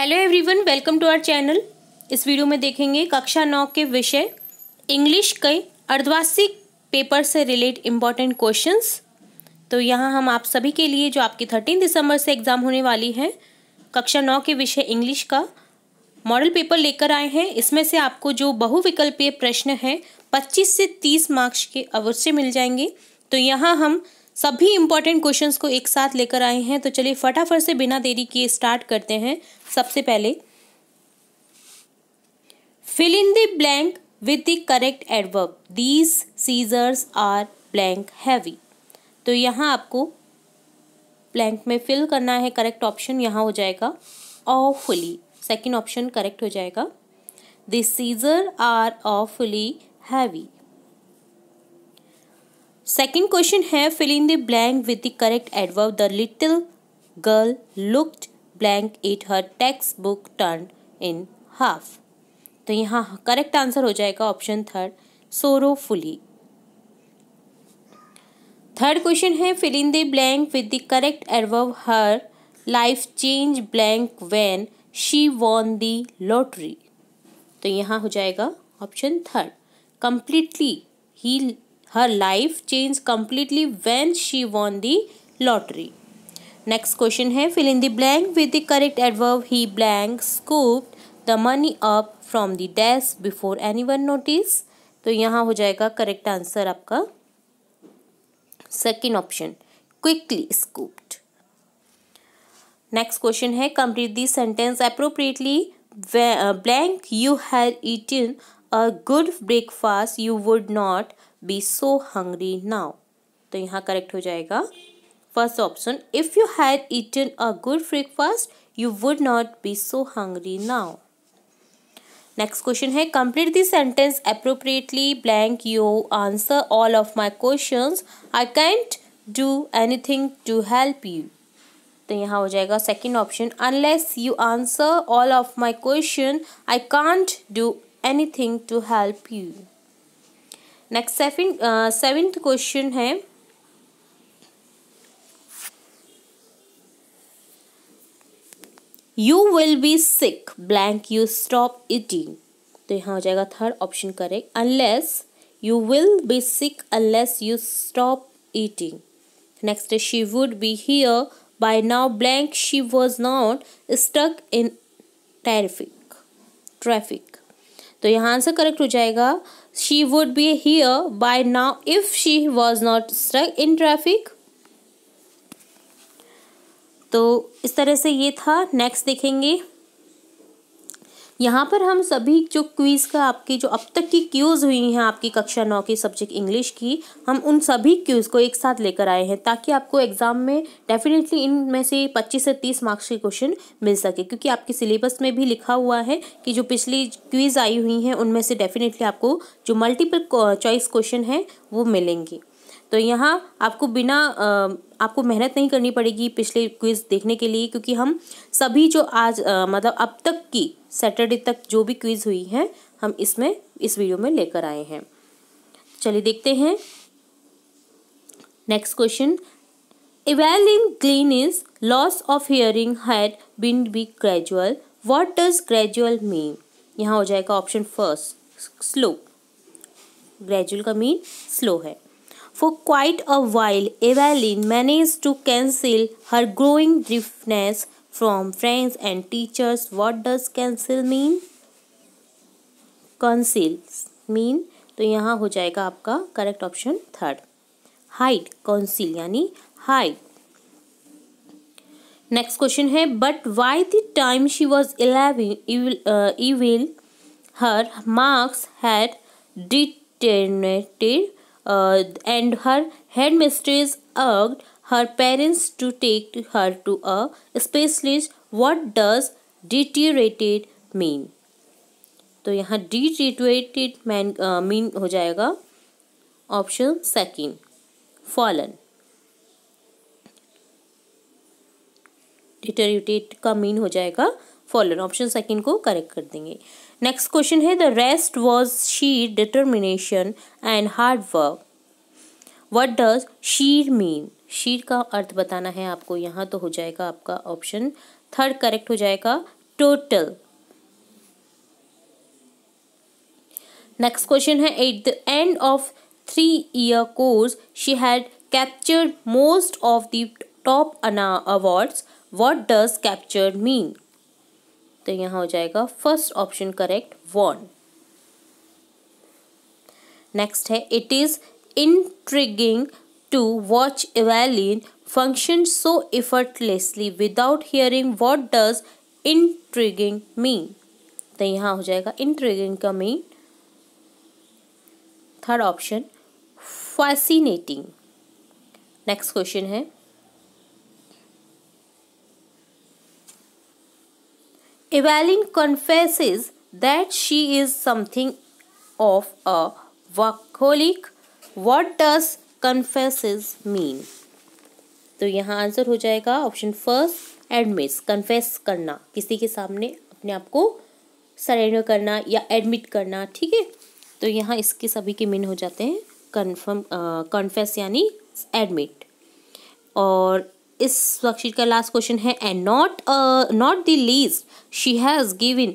Hello everyone welcome to our channel इस video में देखेंगे कक्षा नौ के विषय इंग्लिश के अर्धवार्षिक पेपर से रिलेट इम्पॉर्टेंट क्वेश्चंस तो यहाँ हम आप सभी के लिए जो आपकी थर्टीन दिसंबर से एग्ज़ाम होने वाली है कक्षा नौ के विषय इंग्लिश का मॉडल पेपर लेकर आए हैं इसमें से आपको जो बहुविकल्पीय प्रश्न हैं पच्चीस से तीस मार्क्स के अवश्य मिल जाएंगे तो यहाँ हम सभी इंपॉर्टेंट क्वेश्चंस को एक साथ लेकर आए हैं तो चलिए फटाफट से बिना देरी किए स्टार्ट करते हैं सबसे पहले fill in the blank with the correct adverb these scissors are blank heavy तो यहाँ आपको ब्लैंक में फिल करना है करेक्ट ऑप्शन यहाँ हो जाएगा ऑफुली सेकेंड ऑप्शन करेक्ट हो जाएगा this scissor are awfully heavy second question है fill in the blank with the correct adverb the little girl looked blank at her text book turn in half तो यहाँ correct answer हो जाएगा option third sorrowfully third question है fill in the blank with the correct adverb her life change blank when she won the lottery तो यहाँ हो जाएगा option third completely ही हर life change completely when she won the lottery next question है fill in the blank with the correct adverb he blank scoop the money up from the desk before anyone notice तो यहाँ हो जाएगा correct answer आपका second option quickly scooped next question है complete the sentence appropriately blank you have eaten a good breakfast you would not be so hungry now तो यहाँ correct हो जाएगा first option if you had eaten a good breakfast you would not be so hungry now next question है complete this sentence appropriately blank you answer all of my question I can't do anything to help you तो यहाँ हो जाएगा second option unless you answer all of my question I can't do anything to help you next seven seventh question है you will be sick blank you stop eating तो यहाँ हो जाएगा third option correct unless you will be sick unless you stop eating next she would be here by now blank she was not stuck in traffic traffic तो यहाँ answer correct हो जाएगा she would be here by now if she was not stuck in traffic. तो इस तरह से ये था नेक्स्ट देखेंगे यहाँ पर हम सभी जो क्वीज़ का आपकी जो अब तक की क्यूज़ हुई हैं आपकी कक्षा नौ के सब्जेक्ट इंग्लिश की हम उन सभी क्यूज़ को एक साथ लेकर आए हैं ताकि आपको एग्ज़ाम में डेफिनेटली इनमें से पच्चीस से तीस मार्क्स के क्वेश्चन मिल सके क्योंकि आपके सिलेबस में भी लिखा हुआ है कि जो पिछली क्वीज़ आई हुई हैं उनमें से डेफिनेटली आपको जो मल्टीपल चॉइस क्वेश्चन हैं वो मिलेंगे तो यहाँ आपको बिना आपको मेहनत नहीं करनी पड़ेगी पिछले क्विज़ देखने के लिए क्योंकि हम सभी जो आज मतलब अब तक की सैटरडे तक जो भी क्विज़ हुई है हम इसमें इस वीडियो में लेकर आए हैं चलिए देखते हैं next question Evelyn Glennie is loss of hearing had been be gradual what does gradual mean यहाँ हो जाएगा ऑप्शन फर्स्ट स्लो ग्रेजुअल का मीन स्लो है For quite a while, Evelyn managed to cancel her growing driftness from friends and teachers. What does cancel mean? Conceals mean तो यहाँ हो जाएगा आपका correct option third height council यानी height next question है but by the time she was eleven Evelyn her marks had deteriorated and her headmistress अर्ग her parents to take her to a specialist what does deteriorated mean तो यहाँ डिटीरेटेड man mean हो जाएगा option second fallen डिटेरिटेट का mean हो जाएगा fallen option second को correct कर देंगे नेक्स्ट क्वेश्चन है the rest was sheer determination and hard work what does sheer mean sheer का अर्थ बताना है आपको यहाँ तो हो जाएगा आपका ऑप्शन थर्ड करेक्ट हो जाएगा टोटल नेक्स्ट क्वेश्चन है at the end of three year course she had captured most of the top अना awards what does captured mean तो यहाँ हो जाएगा first option correct won next है it is intriguing to watch Evelyn function so effortlessly without hearing what does intriguing mean तो यहाँ हो जाएगा इंट्रिगिंग का mean third option fascinating next question है Evelyn confesses that she is something of a workaholic. What does confesses mean? तो यहाँ answer हो जाएगा ऑप्शन फर्स्ट एडमिट्स कन्फेस करना किसी के सामने अपने आप को सरेंडर करना या एडमिट करना ठीक है तो यहाँ इसके सभी के मीन हो जाते हैं कन्फर्म कन्फेस यानी एडमिट और इस वर्कशीट का लास्ट क्वेश्चन है and not not the least she has given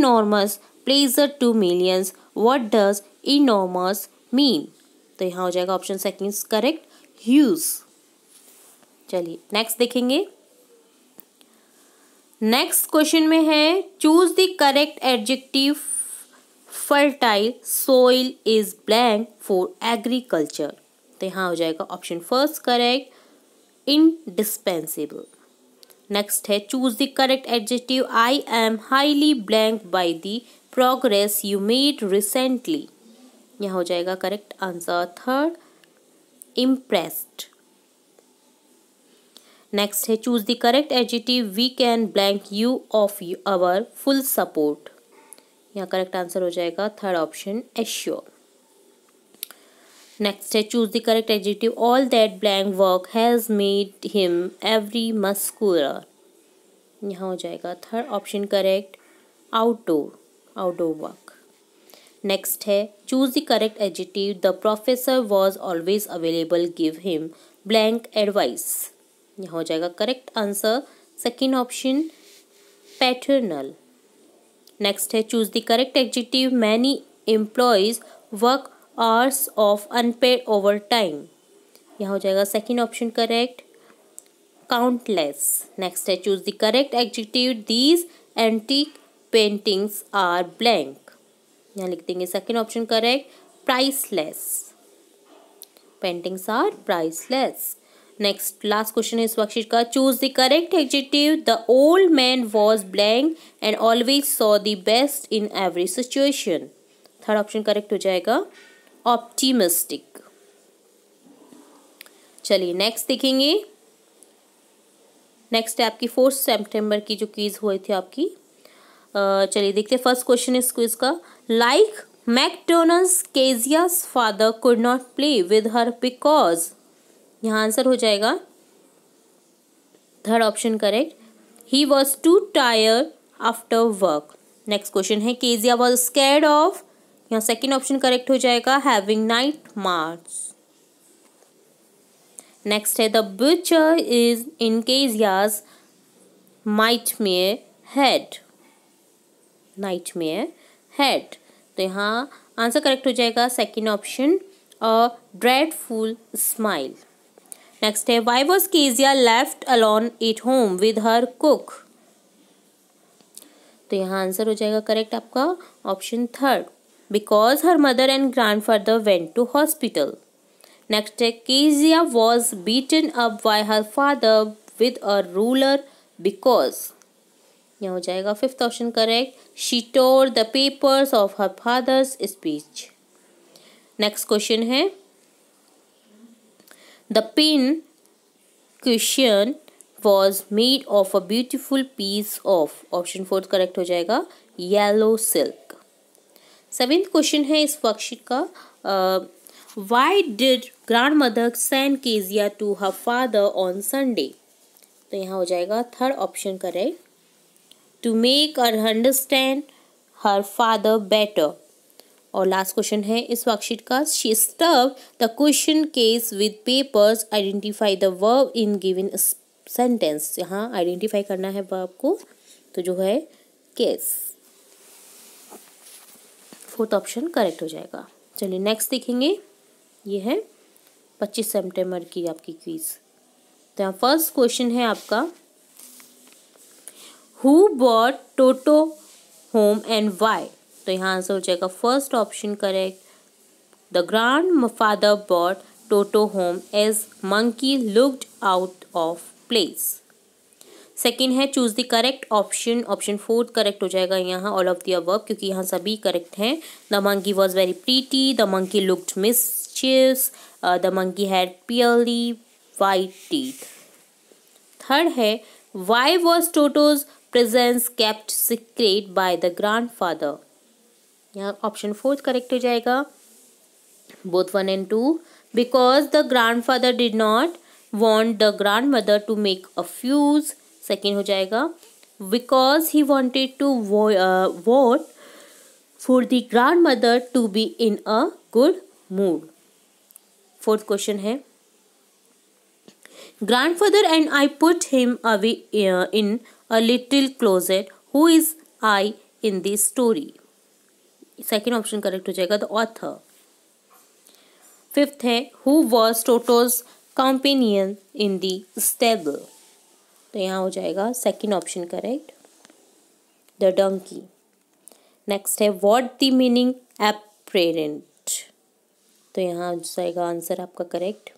enormous pleasure to millions what does enormous mean तो यहाँ हो जाएगा ऑप्शन सेकेंड करेक्ट ह्यूज चलिए नेक्स्ट देखेंगे नेक्स्ट क्वेश्चन में है choose the correct adjective fertile soil is blank for agriculture तो यहाँ हो जाएगा option first correct indispensable next है choose the correct adjective I am highly blank by the progress you made recently यह हो जाएगा correct answer third impressed next है choose the correct adjective we can blank you of our full support यहाँ correct answer हो जाएगा third option assure next है choose the correct adjective all that blank work has made him every muscular यहाँ हो जाएगा third option correct outdoor outdoor work next है choose the correct adjective the professor was always available give him blank advice यहाँ हो जाएगा correct answer second option paternal next है choose the correct adjective many employees work hours of unpaid overtime यहाँ हो जाएगा second option correct countless next है choose the correct adjective these antique paintings are blank यहाँ लिख देंगे second option correct priceless paintings are priceless next last question है इस worksheet का choose the correct adjective the old man was blank and always saw the best in every situation third option correct हो जाएगा optimistic चलिए next देखेंगे next है आपकी fourth September की जो क्वीज हुई थी आपकी चलिए देखते फर्स्ट क्वेश्चन इस क्विज का like McDonald's Kezia's father could not play with her because यहाँ आंसर हो जाएगा third option correct he was too tired after work next question है केजिया वॉज स्केर्ड ऑफ यहाँ सेकेंड ऑप्शन करेक्ट हो जाएगा having nightmare next है the beach is in Kezia's nightmare head nightmare head तो यहाँ answer correct हो जाएगा second option अ dreadful smile next है why was Kezia left alone at home with her cook तो यहाँ answer हो जाएगा करेक्ट आपका option third because her mother and grandfather went to hospital. Next, Kezia was beaten up by her father with a ruler because. यह हो जाएगा option correct. She tore the papers of her father's speech. Next question question The pin cushion was made of a beautiful piece of option fourth correct हो जाएगा yellow silk. Seventh question है इस worksheet का why did grandmother send Kezia to her father on Sunday तो यहाँ हो जाएगा third option correct to make her understand her father better और लास्ट क्वेश्चन है इस वर्कशीट का she stuffed the question case with papers identify the verb in given sentence यहाँ identify करना है वर्ब को तो जो है केस फोर्थ ऑप्शन करेक्ट हो जाएगा चलिए नेक्स्ट देखेंगे ये है पच्चीस सेप्टेम्बर की आपकी क्वीज़ तो यहाँ फर्स्ट क्वेश्चन है आपका who brought Toto home and why तो यहाँ आंसर हो जाएगा first option correct the grandfather brought Toto home as monkey looked out of place second है choose the correct option option fourth correct हो जाएगा यहाँ ऑल ऑफ द क्योंकि यहाँ सभी करेक्ट हैं the monkey was very pretty the monkey looked mischievous the monkey had pearly white teeth third है why was Toto's presence kept secret by the grandfather यहाँ option fourth correct हो जाएगा both one and two because the grandfather did not want the grandmother to make a fuss second हो जाएगा because he wanted to vote for the grandmother to be in a good mood fourth question है grandfather and I put him uh, in a little closet who is I in this story second option correct हो जाएगा the author fifth है who was Toto's companion in the stable तो यहाँ हो जाएगा second option correct the donkey next है what the meaning apparent तो यहाँ हो जाएगा आंसर आपका correct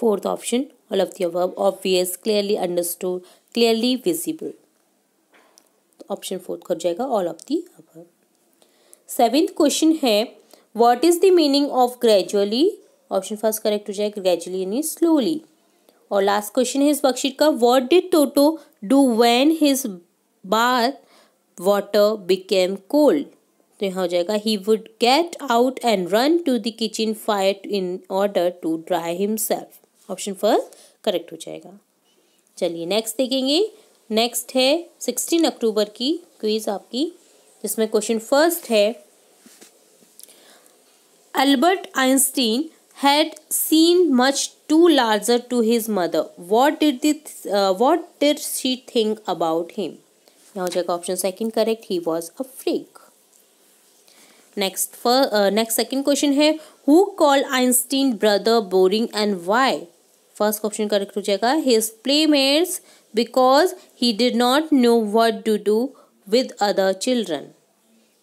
fourth option all of the above obvious clearly understood clearly visible option fourth हो जाएगा all of the above seventh question है what is the meaning of gradually option first correct हो जाएगा ग्रेजुअली यानी slowly और last question है इस worksheet का what did Toto do when his bath water became cold तो यहाँ हो जाएगा he would get out and run to the kitchen fire in order to dry himself option first correct हो जाएगा चलिए नेक्स्ट देखेंगे नेक्स्ट है सिक्सटीन अक्टूबर की क्वीज़ आपकी जिसमें क्वेश्चन फर्स्ट है Albert Einstein had seen much too larger to his mother. What did this, uh, what did she think about him? Now check option second correct. He was a freak. Next for uh, next second question है Who called Einstein brother boring and why? First option correct हो जाएगा His playmates because he did not know what to do with other children.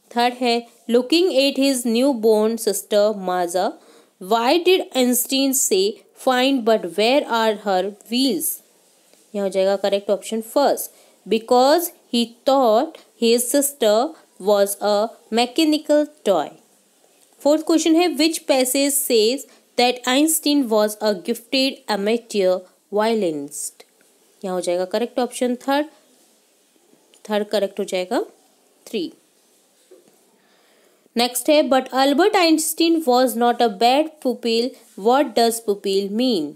Third है Looking at his newborn sister Maza why did Einstein say find but where are her wheels यह हो जाएगा correct option first because he thought he sister was a mechanical toy fourth question है which passage says that Einstein was a gifted amateur violinist यहाँ हो जाएगा correct option third third correct हो जाएगा three next है but Albert Einstein was not a bad pupil what does pupil mean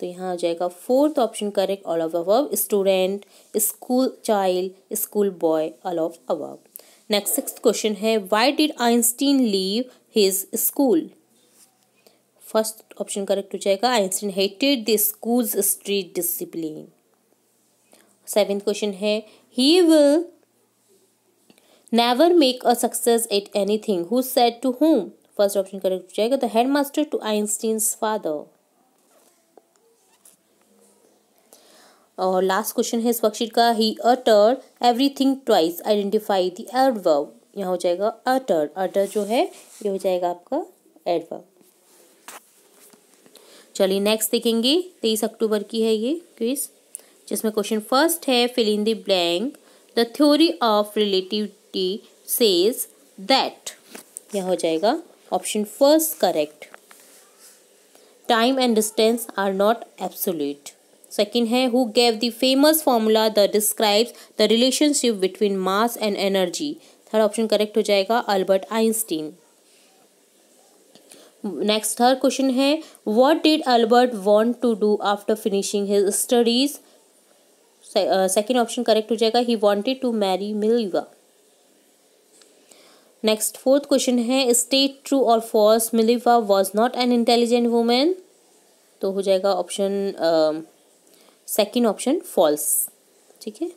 तो यहाँ आ जाएगा fourth option correct all of above student school child school boy all of above next six question है why did Einstein leave his school first option correct हो जाएगा Einstein hated the school street discipline seventh question है he will never make a success at anything who said to whom first option correct हो जाएगा the headmaster to Einstein father और last question है इस worksheet का ही utter everything twice identify the एडव यहाँ हो जाएगा अटर अटर जो है ये हो जाएगा आपका एडव चलिए नेक्स्ट देखेंगे तेईस अक्टूबर की है ये क्विज जिसमें क्वेश्चन फर्स्ट है fill in the blank the theory of relativity says that यह हो जाएगा option first correct time and distance are not absolute second है who gave the famous formula the describes the relationship between mass and energy third option correct हो जाएगा Albert Einstein next third question है what did Albert want to do after finishing his studies second option correct हो जाएगा he wanted to marry Mileva next fourth question है state true और false Mileva was not an intelligent woman तो हो जाएगा option second option false ठीक है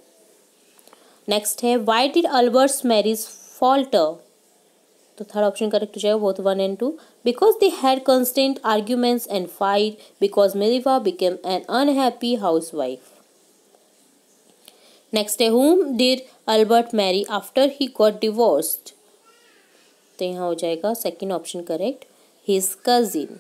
next है why did Albert's marriage fault तो थर्ड ऑप्शन करेक्ट हो जाएगा both one and two because they had constant arguments and fight because Mileva became an unhappy housewife next है whom did Albert marry after he got divorced तो यहाँ हो जाएगा second option correct his cousin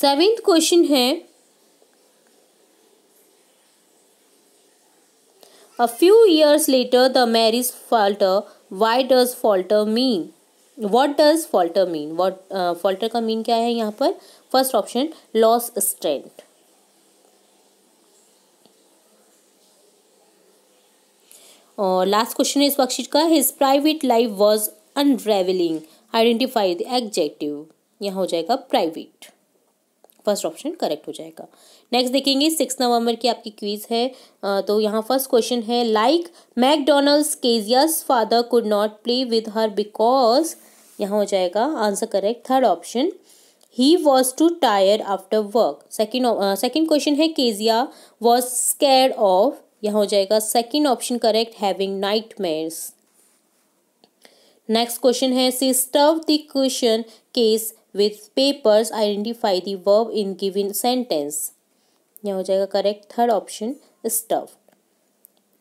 seventh question है a few years later the marriage falter why does falter mean what does falter mean what falter का mean क्या है यहाँ पर फर्स्ट ऑप्शन लॉस स्ट्रेंथ और लास्ट क्वेश्चन है इस worksheet का his private life was unravelling identify the adjective यहाँ हो जाएगा प्राइवेट फर्स्ट ऑप्शन करेक्ट हो जाएगा नेक्स्ट देखेंगे सिक्स नवंबर की आपकी क्वीज है तो यहाँ फर्स्ट क्वेश्चन है like McDonald's Kezia's father could not play with her because यहाँ हो जाएगा answer correct third option he was too tired after work second second question है केजिया वॉज स्केयर ऑफ यहाँ हो जाएगा second option correct having night next question है she stove the question case with papers identify the verb in given sentence यहाँ हो जाएगा correct third option stove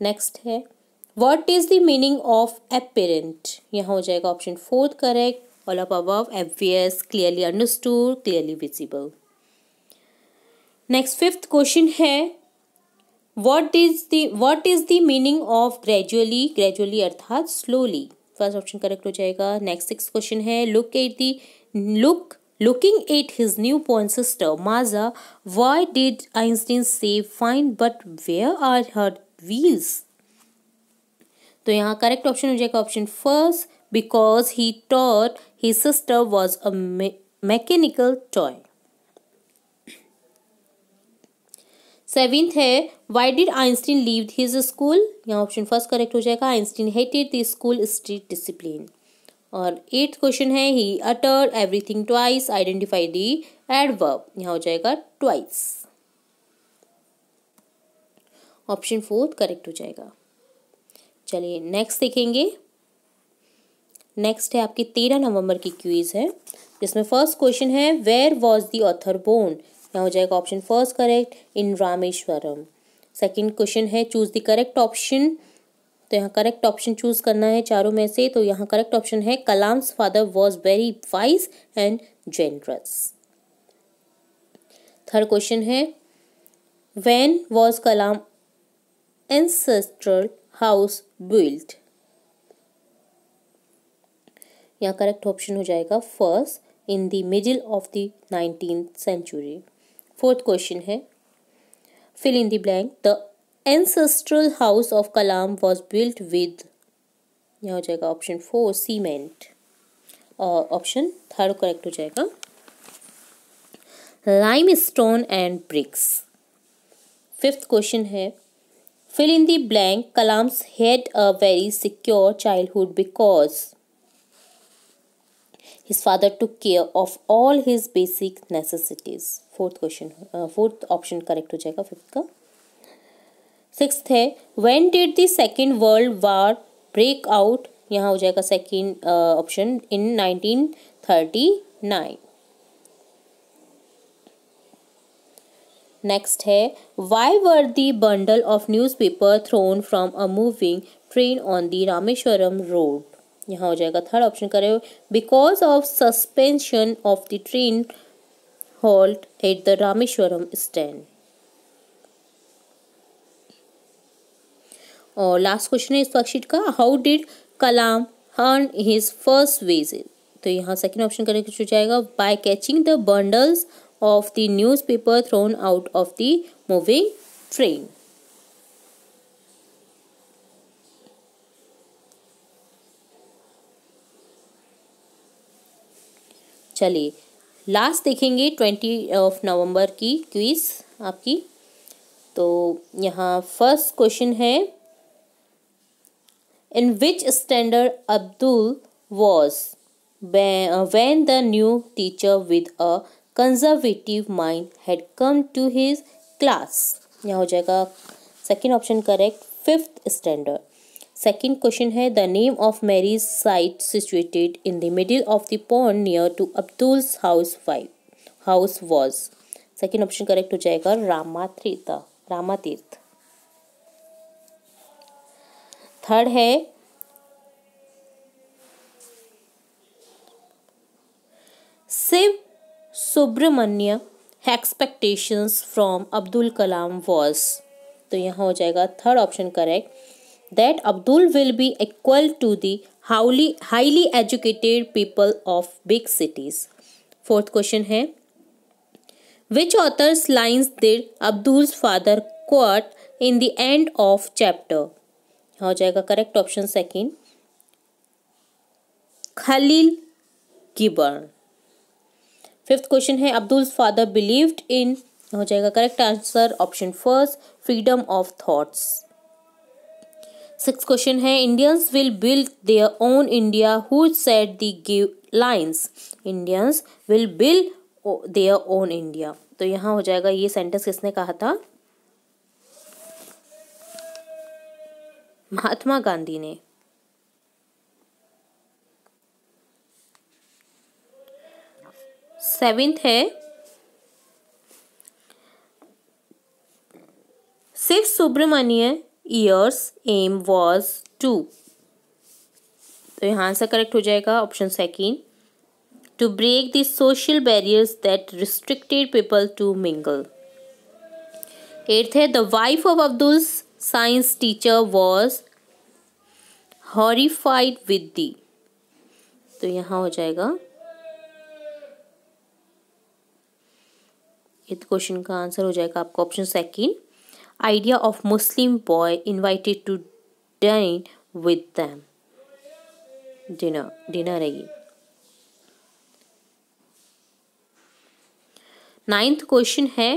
next है what is the meaning of apparent यहाँ हो जाएगा option fourth correct all of above obvious clearly understood clearly visible next fifth question है what is the what is the meaning of gradually gradually अर्थात slowly first option correct हो जाएगा next six question है look at the look at his new point sister Maja why did Einstein say fine but where are her wheels तो यहाँ correct option हो जाएगा option first because he thought he sister was a mechanical toy seventh है why did Einstein leave his school यहाँ option first correct हो जाएगा Einstein hated the school street discipline और eighth question है he utter everything twice identify the adverb यहाँ हो जाएगा twice option fourth correct हो जाएगा चलिए नेक्स्ट देखेंगे नेक्स्ट है आपकी तेरह नवंबर की क्वीज है जिसमें फर्स्ट क्वेश्चन है where was the author born यहाँ हो जाएगा option first correct in Rameswaram second question है चूज द करेक्ट ऑप्शन तो यहाँ करेक्ट ऑप्शन चूज करना है चारों में से तो यहाँ करेक्ट ऑप्शन है Kalam's father was very wise and generous third question है when was Kalam ancestral house built यहाँ करेक्ट ऑप्शन हो जाएगा first in the middle of the nineteen century fourth question है fill in the blank the ancestral house of Kalam was built with यह हो जाएगा option four cement और option third correct हो जाएगा limestone and bricks fifth question है fill in the blank Kalam's had a very secure childhood because his father took care of all his basic necessities fourth question fourth option correct हो जाएगा fifth का ka sixth hai did the second world war break out यहाँ हो जाएगा second option in nineteen thirty nine next है why were the bundle of newspaper thrown from a moving train on the Rameswaram road यहाँ हो जाएगा third option करें because of suspension of the train halt at the Rameswaram stand और last question है इस worksheet का how did कलाम हर्न his first veg तो यहाँ सेकेंड ऑप्शन कुछ हो जाएगा by catching the bundles of the newspaper thrown out of the moving train चलिए लास्ट देखेंगे ट्वेंटी ऑफ नवंबर की क्विज आपकी तो यहाँ फर्स्ट क्वेश्चन है in which standard Abdul was when the new teacher with a conservative mind had come to his class यहाँ हो जाएगा second option correct fifth standard second question है the name of Mary's site situated in the middle of the pond near to Abdul's house wife house was second option correct हो जाएगा Rama Tirtha Rama Tirtha third है Siva Subramania expectations from Abdul Kalam was तो यहाँ हो जाएगा third option correct that Abdul will be equal to the highly, highly educated people of big cities. Fourth question है Which author's lines did Abdul's father quote in the end of chapter? हो जाएगा correct option second. Khalil Gibran. Fifth question है Abdul's father believed in हो जाएगा correct answer option first freedom of thoughts six question है Indians will build their own India who said the give lines Indians will build their own India तो यहाँ हो जाएगा ये sentence किसने कहा था महात्मा गांधी ने सेवेंथ है सिर्फ Subramania Iyer's aim was to तो यहाँ से करेक्ट हो जाएगा option second to break the social barriers that restricted people to mingle eighth है the wife of Abdul science teacher was horrified with the तो यहाँ हो जाएगा क्वेश्चन तो का आंसर हो जाएगा आपका option second idea of Muslim boy invited to dine with them. Dinner, dinner again. Ninth question है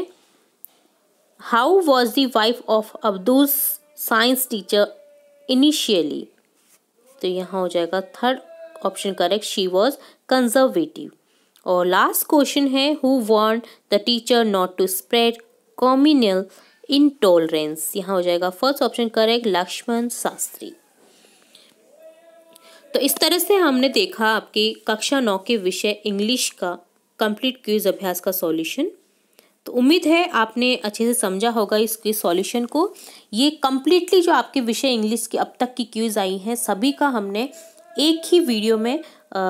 how was the wife of Abdul science teacher initially तो यहाँ हो जाएगा third option correct she was conservative और last question है who want the teacher not to spread communal intolerance यहाँ हो जाएगा first option correct Lakshman Shastri तो इस तरह से हमने देखा आपकी कक्षा नौ के विषय इंग्लिश का कंप्लीट क्यूज अभ्यास का सॉल्यूशन तो उम्मीद है आपने अच्छे से समझा होगा इसके सॉल्यूशन को ये कम्प्लीटली जो आपके विषय इंग्लिश की अब तक की क्यूज आई हैं सभी का हमने एक ही वीडियो में आ,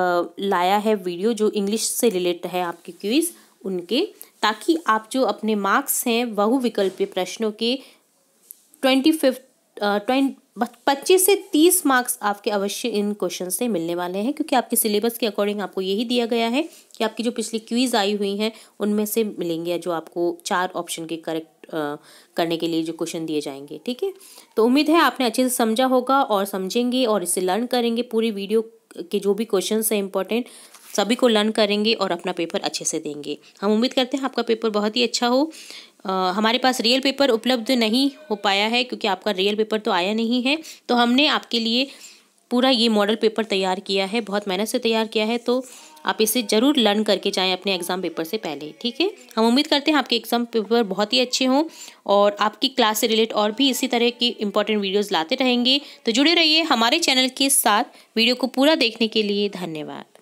लाया है वीडियो जो इंग्लिश से रिलेटेड है आपकी क्यूज़ उनके ताकि आप जो अपने मार्क्स हैं बहुविकल्पी प्रश्नों के ट्वेंटी फिफ्थ पच्चीस से तीस मार्क्स आपके अवश्य इन क्वेश्चन से मिलने वाले हैं क्योंकि आपके सिलेबस के अकॉर्डिंग आपको यही दिया गया है कि आपकी जो पिछली क्वीज़ आई हुई हैं उनमें से मिलेंगे जो आपको चार ऑप्शन के करेक्ट करने के लिए जो क्वेश्चन दिए जाएंगे ठीक है तो उम्मीद है आपने अच्छे से समझा होगा और समझेंगे और इसे लर्न करेंगे पूरी वीडियो के जो भी क्वेश्चन हैं इंपॉर्टेंट सभी को लर्न करेंगे और अपना पेपर अच्छे से देंगे हम उम्मीद करते हैं आपका पेपर बहुत ही अच्छा हो आ, हमारे पास रियल पेपर उपलब्ध नहीं हो पाया है क्योंकि आपका रियल पेपर तो आया नहीं है तो हमने आपके लिए पूरा ये मॉडल पेपर तैयार किया है बहुत मेहनत से तैयार किया है तो आप इसे ज़रूर लर्न करके जाएं अपने एग्ज़ाम पेपर से पहले ठीक है हम उम्मीद करते हैं आपके एग्ज़ाम पेपर बहुत ही अच्छे हों और आपकी क्लास से रिलेट और भी इसी तरह की इंपॉर्टेंट वीडियोज़ लाते रहेंगे तो जुड़े रहिए हमारे चैनल के साथ वीडियो को पूरा देखने के लिए धन्यवाद